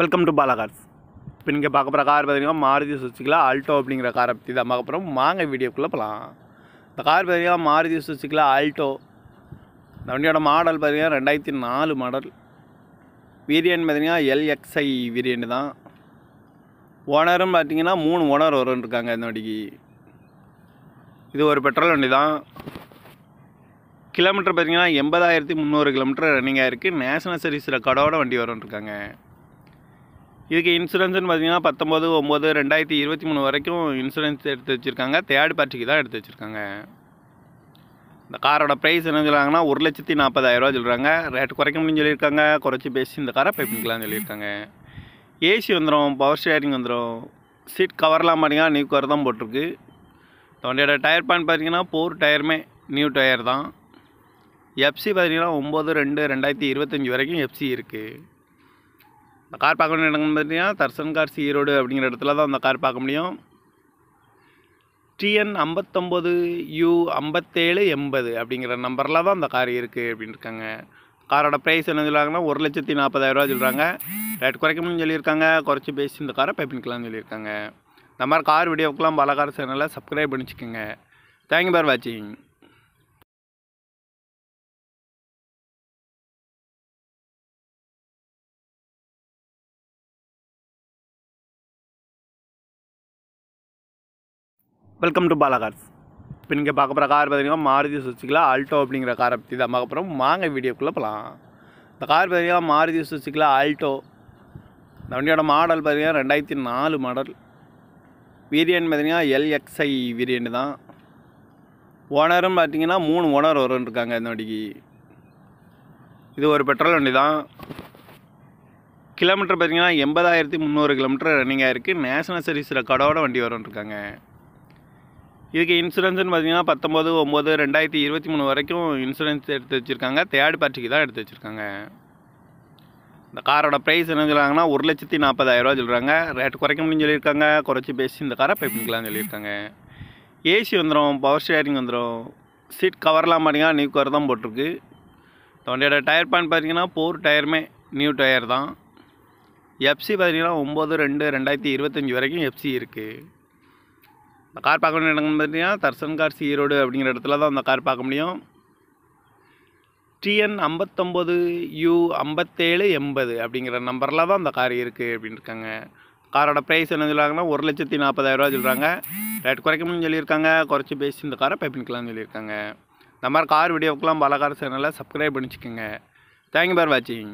welcome to Bala Cars இப்போ நீங்கள் பார்க்க போகிற கார் பார்த்தீங்கன்னா மாருதி சுசுக்கில் ஆல்டோ அப்படிங்கிற காரை பற்றி தான் பார்க்க போகிறோம் வாங்க வீடியோக்குள்ளே போகலாம் இந்த கார் பார்த்தீங்கன்னா மாருதி சுசுக்கில் ஆல்டோ இந்த வண்டியோட மாடல் பார்த்தீங்கன்னா ரெண்டாயிரத்தி நாலு மாடல் வீரியன் பார்த்தீங்கன்னா எல்எக்ஸ்ஐ வீரியன் தான் ஓனரும் பார்த்தீங்கன்னா மூணு ஓனர் வரும் இருக்காங்க இந்த வண்டிக்கு இது ஒரு பெட்ரோல் வண்டி தான் கிலோமீட்டர் பார்த்தீங்கன்னா எண்பதாயிரத்தி முந்நூறு கிலோமீட்டர் ரன்னிங் ஆகிருக்கு நேஷனல் சர்வீஸ் ரெக்கார்டோட வண்டி வரும் இருக்காங்க இதுக்கு இன்சூரன்ஸ்னு பார்த்தீங்கன்னா பத்தொம்போது ஒம்பது ரெண்டாயிரத்தி இருபத்தி மூணு வரைக்கும் இன்சூரன்ஸ் எடுத்து வச்சுருக்காங்க தேர்ட் பார்ட்டிக்கு தான் எடுத்து வச்சுருக்காங்க இந்த காரோட ப்ரைஸ் என்ன சொல்கிறாங்கன்னா ஒரு லட்சத்தி நாற்பதாயிரரூவா சொல்கிறாங்க ரேட் குறைக்க சொல்லியிருக்காங்க குறைச்சி பேசி இந்த காரை பை பண்ணிக்கலாம்னு சொல்லியிருக்காங்க ஏசி வந்துடும் பவர் ஸ்டேரிங் வந்துடும் சீட் கவர்லாம் பார்த்தீங்கன்னா நியூ கவர் தான் போட்டிருக்கு வண்டியோட டயர் பாயிண்ட் பார்த்தீங்கன்னா போர் டயருமே நியூ டயர் தான் எஃப்சி பார்த்தீங்கன்னா ஒம்பது ரெண்டு ரெண்டாயிரத்தி இருபத்தஞ்சி வரைக்கும் எஃப்சி இருக்குது அந்த கார் பார்க்க வேண்டிய பார்த்தீங்கன்னா தர்சன் சி ஈரோடு அப்படிங்கிற இடத்துல தான் அந்த கார் பார்க்க முடியும் டிஎன் ஐம்பத்தொம்போது யூ ஐம்பத்தேழு எண்பது அப்படிங்கிற நம்பரில் தான் அந்த கார் இருக்குது அப்படின்னு இருக்காங்க காரோட ப்ரைஸ் என்ன சொல்லுவாங்கன்னா ஒரு லட்சத்தி நாற்பதாயிரரூவா சொல்கிறாங்க ரேட் குறைக்கணும்னு சொல்லியிருக்காங்க குறைச்சி பேசி இந்த காரை பைப்பின்கலாம்னு சொல்லியிருக்காங்க இந்த மாதிரி கார் வீடியோக்கெலாம் பல கார் சேனலை சப்ஸ்கிரைப் பண்ணிச்சுக்கோங்க தேங்க்யூ ஃபார் வாட்சிங் வெல்கம் டு பாலாகார்ஸ் இப்போ நீங்கள் பார்க்க போகிற கார் பார்த்தீங்கன்னா மாருதி சுச்சிக்கலா ஆல்டோ அப்படிங்கிற காரை பற்றி தான் பார்க்க போகிறோம் வாங்க வீடியோக்குள்ளே போகலாம் இந்த கார் பார்த்தீங்கன்னா மாருதி சுசிக்கில் ஆல்டோ இந்த வண்டியோட மாடல் பார்த்தீங்கன்னா ரெண்டாயிரத்தி நாலு மாடல் வீரியன் பார்த்தீங்கன்னா எல்எக்ஸ்ஐ வீரியன் தான் ஓனரும் பார்த்தீங்கன்னா மூணு ஓனர் வரும்னு இருக்காங்க இந்த வண்டிக்கு இது ஒரு பெட்ரோல் வண்டி தான் கிலோமீட்டர் பார்த்தீங்கன்னா எண்பதாயிரத்தி முந்நூறு கிலோமீட்டர் ரன்னிங் ஆகிருக்கு நேஷனல் சர்வீஸ் ரெக்கார்டோட வண்டி வரும்னு இருக்காங்க இதுக்கு இன்சூரன்ஸ்னு பார்த்தீங்கன்னா பத்தொம்போது ஒம்பது ரெண்டாயிரத்தி இருபத்தி மூணு வரைக்கும் இன்சூரன்ஸ் எடுத்து வச்சுருக்காங்க தேர்ட் பார்ட்டிக்கு தான் எடுத்து வச்சுருக்காங்க இந்த காரோட ப்ரைஸ் என்ன சொல்கிறாங்கன்னா ஒரு லட்சத்தி நாற்பதாயிரரூவா சொல்கிறாங்க ரேட் குறைக்க முடியும் சொல்லியிருக்காங்க குறைச்சி பேசி இந்த காரை பை பண்ணிக்கலாம்னு சொல்லியிருக்காங்க ஏசி வந்துடும் பவர் ஸ்டேரிங் வந்துடும் சீட் கவர்லாம் பார்த்தீங்கன்னா நியூ கவர் தான் போட்டிருக்கு வண்டியோட டயர் பாயிண்ட் பார்த்தீங்கன்னா போர் டயருமே நியூ டயர் தான் எஃப்சி பார்த்தீங்கன்னா ஒம்பது ரெண்டு ரெண்டாயிரத்தி இருபத்தஞ்சி வரைக்கும் எஃப்சி இருக்குது இந்த கார் பார்க்க வேண்டிய இடம் பார்த்தீங்கன்னா தர்சன் சி ரோடு அப்படிங்கிற இடத்துல தான் அந்த கார் பார்க்க முடியும் டிஎன் ஐம்பத்தொம்போது யூ ஐம்பத்தேழு எண்பது அப்படிங்கிற நம்பரில் தான் அந்த கார் இருக்குது அப்படின்னு இருக்காங்க காரோட ப்ரைஸ் என்ன சொல்கிறாங்கன்னா ஒரு லட்சத்தி நாற்பதாயிரரூவா சொல்கிறாங்க ரேட் குறைக்கணும்னு சொல்லியிருக்காங்க குறைச்சி பேசி இந்த காரை பைப்பின்கலாம்னு சொல்லியிருக்காங்க இந்த மாதிரி கார் வீடியோக்கெலாம் பல கார் சேனலில் சப்ஸ்கிரைப் பண்ணிச்சுக்கோங்க தேங்க்யூ ஃபார் வாட்சிங்